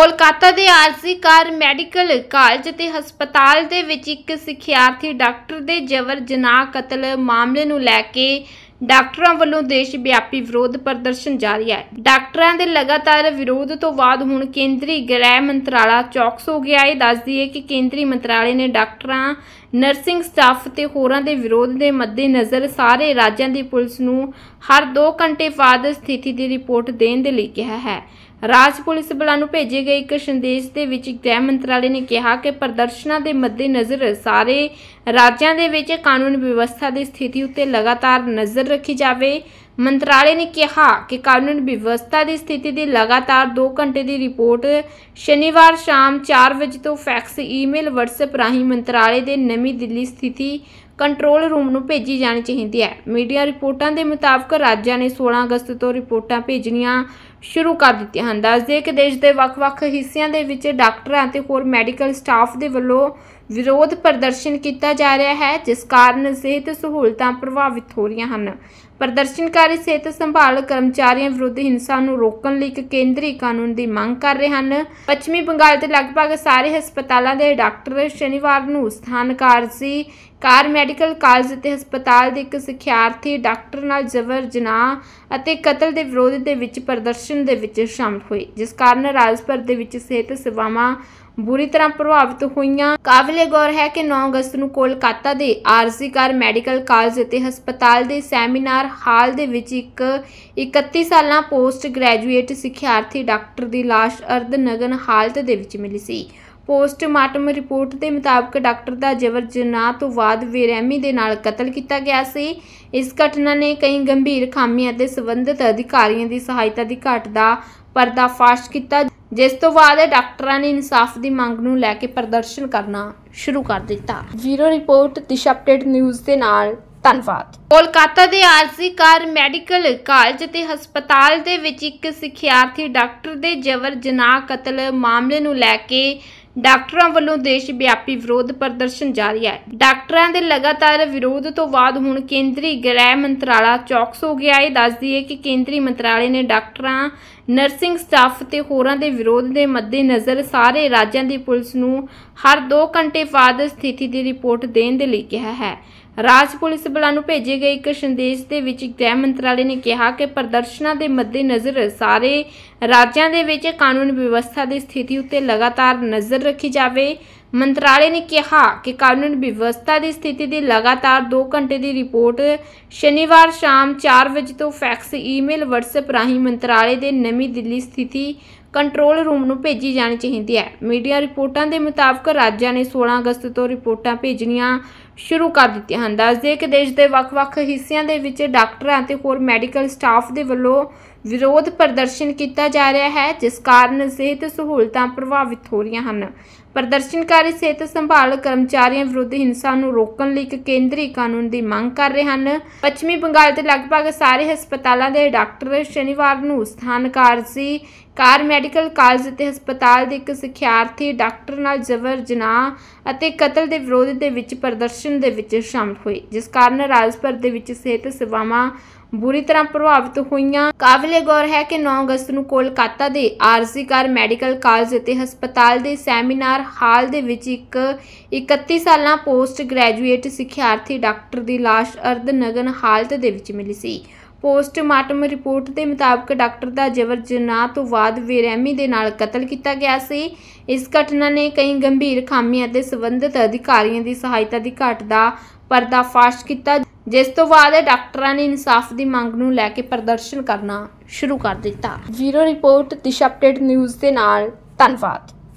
ਕੋਲਕਾਤਾ ਦੇ ਆਰਸੀ ਕਾਰ medical college ਤੇ ਹਸਪਤਾਲ ਦੇ ਵਿੱਚ ਇੱਕ ਸਿੱਖਿਆਰਥੀ ਡਾਕਟਰ ਦੇ ਜਬਰ ਜਨਾਹ ਕਤਲ ਮਾਮਲੇ ਨੂੰ ਲੈ ਕੇ ਡਾਕਟਰਾਂ ਵੱਲੋਂ ਦੇਸ਼ ਵਿਆਪੀ ਵਿਰੋਧ ਪ੍ਰਦਰਸ਼ਨ ਜਾਰੀ ਹੈ ਡਾਕਟਰਾਂ ਦੇ ਲਗਾਤਾਰ ਵਿਰੋਧ ਤੋਂ ਬਾਅਦ ਹੁਣ ਕੇਂਦਰੀ ਗ੍ਰਹਿ ਮੰਤਰਾਲਾ ਚੌਕਸ ਹੋ ਗਿਆ ਹੈ ਦੱਸਦੀ ਹੈ ਕਿ ਕੇਂਦਰੀ ਮੰਤਰਾਲੇ ਨੇ ਡਾਕਟਰਾਂ ਨਰਸਿੰਗ ਸਟਾਫ ਤੇ ਹੋਰਾਂ ਦੇ ਵਿਰੋਧ ਦੇ ਮੱਦੇ ਨਜ਼ਰ ਸਾਰੇ ਰਾਜਾਂ ਦੀ ਪੁਲਿਸ ਨੂੰ ਹਰ 2 ਘੰਟੇ ਬਾਅਦ ਸਥਿਤੀ ਦੀ ਰਿਪੋਰਟ ਦੇਣ ਦੇ ਲਈ ਕਿਹਾ ਹੈ ਰਾਜ ਪੁਲਿਸ ਬਲਾਂ ਨੂੰ ਭੇਜੇ ਗਏ ਇੱਕ ਸੰਦੇਸ਼ ਦੇ ਵਿੱਚ ਗ੍ਰਹਿ ਮੰਤਰਾਲੇ ਨੇ ਕਿਹਾ ਕਿ ਪ੍ਰਦਰਸ਼ਨਾਂ ਦੇ ਮੱਦੇ ਨਜ਼ਰ ਸਾਰੇ ਰਾਜਾਂ ਦੇ ਵਿੱਚ ਕਾਨੂੰਨ ਵਿਵਸਥਾ ਦੀ ਸਥਿਤੀ ਉੱਤੇ ਲਗਾਤਾਰ ਨਜ਼ਰ ਰੱਖੀ ਜਾਵੇ ਮੰਤਰਾਲੇ ਨੇ ਕਿਹਾ ਕਿ ਕਾਨੂੰਨ ਵਿਵਸਥਾ ਦੀ ਸਥਿਤੀ ਦੀ ਲਗਾਤਾਰ 2 ਘੰਟੇ ਦੀ ਰਿਪੋਰਟ ਸ਼ਨੀਵਾਰ ਸ਼ਾਮ 4 ਵਜੇ ਤੋਂ ਫੈਕਸ ਈਮੇਲ WhatsApp ਰਾਹੀਂ ਮੰਤਰਾਲੇ ਦੇ ਨਵੀਂ ਦਿੱਲੀ ਸਥਿਤੀ ਕੰਟਰੋਲ ਰੂਮ ਨੂੰ ਭੇਜੀ ਜਾਣੀ ਚਾਹੀਦੀ ਹੈ ਮੀਡੀਆ ਰਿਪੋਰਟਾਂ ਦੇ ਮੁਤਾਬਕ ਰਾਜਾਂ ਨੇ 16 ਅਗਸਤ ਤੋਂ ਰਿਪੋਰਟਾਂ ਭੇਜਣੀਆਂ ਸ਼ੁਰੂ ਕਰ ਦਿੱਤੀਆਂ ਹਨ ਦੱਸਦੇ ਕਿ ਦੇਸ਼ ਦੇ ਵੱਖ-ਵੱਖ ਹਿੱਸਿਆਂ ਦੇ ਵਿੱਚ ਡਾਕਟਰਾਂ ਅਤੇ ਹੋਰ ਮੈਡੀਕਲ ਸਟਾਫ ਦੇ ਵੱਲੋਂ ਵਿਰੋਧ ਪ੍ਰਦਰਸ਼ਨ ਕੀਤਾ ਜਾ ਰਿਹਾ ਹੈ ਜਿਸ ਕਾਰਨ ਸਿਹਤ ਸਹੂਲਤਾਂ ਪ੍ਰਭਾਵਿਤ ਹੋ ਰਹੀਆਂ ਹਨ ਪ੍ਰਦਰਸ਼ਨਕਾਰੀ ਸਿਹਤ ਸੰਭਾਲ ਕਰਮਚਾਰੀਆਂ ਵਿਰੁੱਧ ਹਿੰਸਾ ਨੂੰ ਰੋਕਣ ਲਈ ਇੱਕ ਕੇਂਦਰੀ ਕਾਨੂੰਨ ਦੀ ਮੰਗ ਕਰ ਰਹੇ ਹਨ ਪੱਛਮੀ ਬੰਗਾਲ ਦੇ ਲਗਭਗ ਸਾਰੇ ਹਸਪਤਾਲਾਂ ਦੇ ਡਾਕਟਰ ਸ਼ਨੀਵਾਰ ਨੂੰ ਸਥਾਨ ਕਾਰਜੀ ਕਾਰ ਮੈਡੀਕਲ ਕਾਲਜ ਤੇ ਹਸਪਤਾਲ ਦੇ ਇੱਕ ਸਿਖਿਆਰਥੀ ਡਾਕਟਰ ਨਾਲ ਜ਼ਬਰ ਜਨਾਹ ਅਤੇ ਕਤਲ ਦੇ ਵਿਰੋਧ ਦੇ ਵਿੱਚ ਪ੍ਰਦਰਸ਼ਨ ਦੇ ਵਿੱਚ ਸ਼ਾਮਲ ਹੋਏ ਜਿਸ ਕਾਰਨ ਰਾਜਪੁਰ ਦੇ ਵਿੱਚ ਸਿਹਤ ਸੇਵਾਵਾਂ ਬੁਰੀ ਤਰ੍ਹਾਂ ਪ੍ਰਭਾਵਿਤ ਹੋਈਆਂ ਕਾਬਲੇ ਗੌਰ ਹੈ ਕਿ 9 ਅਗਸਤ ਨੂੰ ਕੋਲਕਾਤਾ ਦੇ ਆਰਜ਼ੀ ਮੈਡੀਕਲ ਕਾਲਜ ਅਤੇ ਹਸਪਤਾਲ ਦੇ ਸੈਮੀਨਾਰ ਹਾਲ ਦੇ ਵਿੱਚ ਇੱਕ 31 ਸਾਲਾਂ ਪੋਸਟ ਗ੍ਰੈਜੂਏਟ ਸਿੱਖਿਆਰਥੀ ਡਾਕਟਰ ਦੀ ਲਾਸ਼ ਅਰਧ ਨਗਨ ਹਾਲਤ ਦੇ ਵਿੱਚ ਮਿਲੀ ਸੀ ਪੋਸਟਮਾਰਟਮ ਰਿਪੋਰਟ ਦੇ ਮੁਤਾਬਕ ਡਾਕਟਰ ਦਾ ਜਬਰ ਜਨਾਹ ਤੋਂ ਬਾਅਦ ਬੇਰਹਿਮੀ ਦੇ ਨਾਲ ਕਤਲ ਕੀਤਾ ਗਿਆ ਸੀ ਇਸ ਘਟਨਾ ਨੇ ਕਈ ਗੰਭੀਰ ਖਾਮੀਆਂ ਅਤੇ ਸਬੰਧਤ ਅਧਿਕਾਰੀਆਂ ਦੀ ਸਹਾਇਤਾ ਦੀ ਘਾਟ ਦਾ ਪਰਦਾਫਾਸ਼ ਕੀਤਾ ਜਿਸ ਤੋਂ ਬਾਅਦ ਡਾਕਟਰਾਂ ਨੇ ਇਨਸਾਫ ਦੀ ਮੰਗ ਨੂੰ ਲੈ ਕੇ ਪ੍ਰਦਰਸ਼ਨ ਕਰਨਾ ਸ਼ੁਰੂ ਕਰ ਦਿੱਤਾ ਜ਼ੀਰੋ ਰਿਪੋਰਟ ਦਿਸ਼ ਅਪਡੇਟ ਨਿਊਜ਼ ਦੇ ਨਾਲ ਧੰਨਵਾਦ ਕੋਲਕਾਤਾ ਦੇ ਆਰਸੀ ਕਾਰ ਮੈਡੀਕਲ ਕਾਲਜ ਤੇ ਹਸਪਤਾਲ ਦੇ ਵਿੱਚ ਇੱਕ ਸਿੱਖਿਆਰਥੀ ਡਾਕਟਰ ਦੇ ਜਬਰ ਜਨਾਹ ਕਤਲ ਮਾਮਲੇ ਨੂੰ ਲੈ ਕੇ ਡਾਕਟਰਾਂ ਵੱਲੋਂ ਦੇਸ਼ ਵਿਆਪੀ ਵਿਰੋਧ ਪ੍ਰਦਰਸ਼ਨ ਜਾਰੀ ਹੈ ਡਾਕਟਰਾਂ ਦੇ ਲਗਾਤਾਰ ਵਿਰੋਧ ਤੋਂ ਬਾਅਦ ਹੁਣ ਕੇਂਦਰੀ ਗ੍ਰਹਿ ਮੰਤਰਾਲਾ ਚੌਕਸ ਹੋ ਗਿਆ ਹੈ ਦੱਸਦੀ ਹੈ ਕਿ ਕੇਂਦਰੀ ਮੰਤਰਾਲੇ ਨੇ ਡਾਕਟਰਾਂ ਨਰਸਿੰਗ ਸਟਾਫ ਤੇ ਹੋਰਾਂ ਦੇ ਵਿਰੋਧ ਦੇ ਮੱਦੇਨਜ਼ਰ ਸਾਰੇ ਰਾਜਾਂ ਦੀ ਪੁਲਿਸ ਨੂੰ ਹਰ 2 ਘੰਟੇ ਬਾਅਦ ਸਥਿਤੀ ਦੀ ਰਿਪੋਰਟ ਦੇਣ ਦੇ ਲਈ ਕਿਹਾ ਹੈ ਰਾਜ ਪੁਲਿਸ ਬਲਾਂ ਨੂੰ ਭੇਜੇ ਗਏ ਇੱਕ ਸੰਦੇਸ਼ ਦੇ ਵਿੱਚ ਗ੍ਰਹਿ ਮੰਤਰਾਲੇ ਨੇ ਕਿਹਾ ਕਿ ਪ੍ਰਦਰਸ਼ਨਾਂ ਦੇ ਮੱਦੇਨਜ਼ਰ ਸਾਰੇ ਰਾਜਾਂ ਦੇ ਵਿੱਚ ਕਾਨੂੰਨ ਵਿਵਸਥਾ ਦੀ ਸਥਿਤੀ ਉੱਤੇ ਲਗਾਤਾਰ ਨਜ਼ਰ ਰੱਖੀ ਜਾਵੇ ਮੰਤਰਾਲੇ ਨੇ ਕਿਹਾ ਕਿ ਕਾਨੂੰਨ ਵਿਵਸਥਾ ਦੀ ਸਥਿਤੀ ਦੀ ਲਗਾਤਾਰ 2 ਘੰਟੇ ਦੀ ਰਿਪੋਰਟ ਸ਼ਨੀਵਾਰ ਸ਼ਾਮ 4 ਵਜੇ ਤੋਂ ਫੈਕਸ ਈਮੇਲ WhatsApp ਰਾਹੀਂ ਮੰਤਰਾਲੇ ਦੇ ਨਵੀਂ ਦਿੱਲੀ ਸਥਿਤੀ ਕੰਟਰੋਲ ਰੂਮ ਨੂੰ ਭੇਜੀ ਜਾਣੀ ਚਾਹੀਦੀ ਹੈ ਮੀਡੀਆ ਰਿਪੋਰਟਾਂ ਦੇ ਮੁਤਾਬਕ ਰਾਜਾਂ ਨੇ 16 ਅਗਸਤ ਤੋਂ ਰਿਪੋਰਟਾਂ ਭੇਜਣੀਆਂ ਸ਼ੁਰੂ ਕਰ ਦਿੱਤੀਆਂ ਹਨ ਦੱਸਦੇ ਕਿ ਦੇਸ਼ ਦੇ ਵੱਖ-ਵੱਖ ਹਿੱਸਿਆਂ ਦੇ ਵਿੱਚ ਡਾਕਟਰਾਂ ਅਤੇ ਹੋਰ ਮੈਡੀਕਲ ਸਟਾਫ ਦੇ ਵੱਲੋਂ ਵਿਰੋਧ ਪ੍ਰਦਰਸ਼ਨ ਕੀਤਾ ਜਾ ਰਿਹਾ ਹੈ ਜਿਸ ਕਾਰਨ ਸਿਹਤ ਸਹੂਲਤਾਂ ਪ੍ਰਭਾਵਿਤ ਹੋ ਰਹੀਆਂ ਹਨ ਪ੍ਰਦਰਸ਼ਨਕਾਰੀ ਸਿਹਤ ਸੰਭਾਲ ਕਰਮਚਾਰੀਆਂ ਵਿਰੁੱਧ ਹਿੰਸਾ ਨੂੰ ਰੋਕਣ ਲਈ ਇੱਕ ਕੇਂਦਰੀ ਕਾਨੂੰਨ ਦੀ ਮੰਗ ਕਰ ਰਹੇ ਹਨ ਪੱਛਮੀ ਬੰਗਾਲ ਦੇ ਲਗਭਗ ਸਾਰੇ ਹਸਪਤਾਲਾਂ ਦੇ ਡਾਕਟਰ ਸ਼ਨੀਵਾਰ ਨੂੰ ਸਥਾਨਕ ਆਰਜ਼ੀ ਕਾਰ ਮੈਡੀਕਲ ਕਾਲਜ ਅਤੇ ਹਸਪਤਾਲ ਦੇ ਇੱਕ ਸਿੱਖਿਆਰਥੀ ਡਾਕਟਰ ਨਾਲ ਜ਼ਬਰ ਜਨਾਹ ਅਤੇ ਕਤਲ ਦੇ ਵਿਰੋਧ ਦੇ ਵਿੱਚ ਪ੍ਰਦਰਸ਼ਨ ਦੇ ਵਿੱਚ ਸ਼ਾਮਲ ਹੋਏ ਜਿਸ ਕਾਰਨ ਰਾਜ ਦੇ ਵਿੱਚ ਸਿਹਤ ਸੇਵਾਵਾਂ ਬੁਰੀ ਤਰ੍ਹਾਂ ਪ੍ਰਭਾਵਿਤ ਹੋਈਆਂ ਕਾਬਲੇ ਗੌਰ ਹੈ ਕਿ 9 ਅਗਸਤ ਨੂੰ ਕੋਲਕਾਤਾ ਦੇ ਆਰਜ਼ੀ ਕਾਰ ਮੈਡੀਕਲ ਕਾਲਜ ਅਤੇ ਹਸਪਤਾਲ ਦੇ ਸੈਮੀਨਾਰ ਹਾਲ ਦੇ ਵਿੱਚ ਇੱਕ 31 ਸਾਲਾਂ ਪੋਸਟ ਗ੍ਰੈਜੂਏਟ ਸਿੱਖਿਆਰਥੀ ਡਾਕਟਰ ਦੀ ਲਾਸ਼ ਅਰਧ ਨਗਨ ਹਾਲਤ ਦੇ ਵਿੱਚ ਮਿਲੀ ਸੀ ਪੋਸਟਮਾਰਟਮ ਰਿਪੋਰਟ ਦੇ ਮੁਤਾਬਕ ਡਾਕਟਰ ਦਾ ਜ਼ਬਰ ਜਨਾਹ ਤੋਂ ਬਾਅਦ ਬੇਰਹਿਮੀ ਦੇ ਨਾਲ ਕਤਲ ਕੀਤਾ ਗਿਆ ਸੀ ਇਸ ਘਟਨਾ ਨੇ ਕਈ ਗੰਭੀਰ ਖਾਮੀਆਂ ਤੇ ਸੰਬੰਧਿਤ ਅਧਿਕਾਰੀਆਂ ਦੀ ਸਹਾਇਤਾ ਦੀ ਘਾਟ ਦਾ ਪਰਦਾਫਾਸ਼ ਕੀਤਾ ਜਿਸ ਤੋਂ ਬਾਅਦ ਡਾਕਟਰਾਂ ਨੇ ਇਨਸਾਫ ਦੀ ਮੰਗ ਨੂੰ ਲੈ ਕੇ ਪ੍ਰਦਰਸ਼ਨ ਕਰਨਾ ਸ਼ੁਰੂ ਕਰ ਦਿੱਤਾ zero report Disha update news ਦੇ ਨਾਲ ਧੰਨਵਾਦ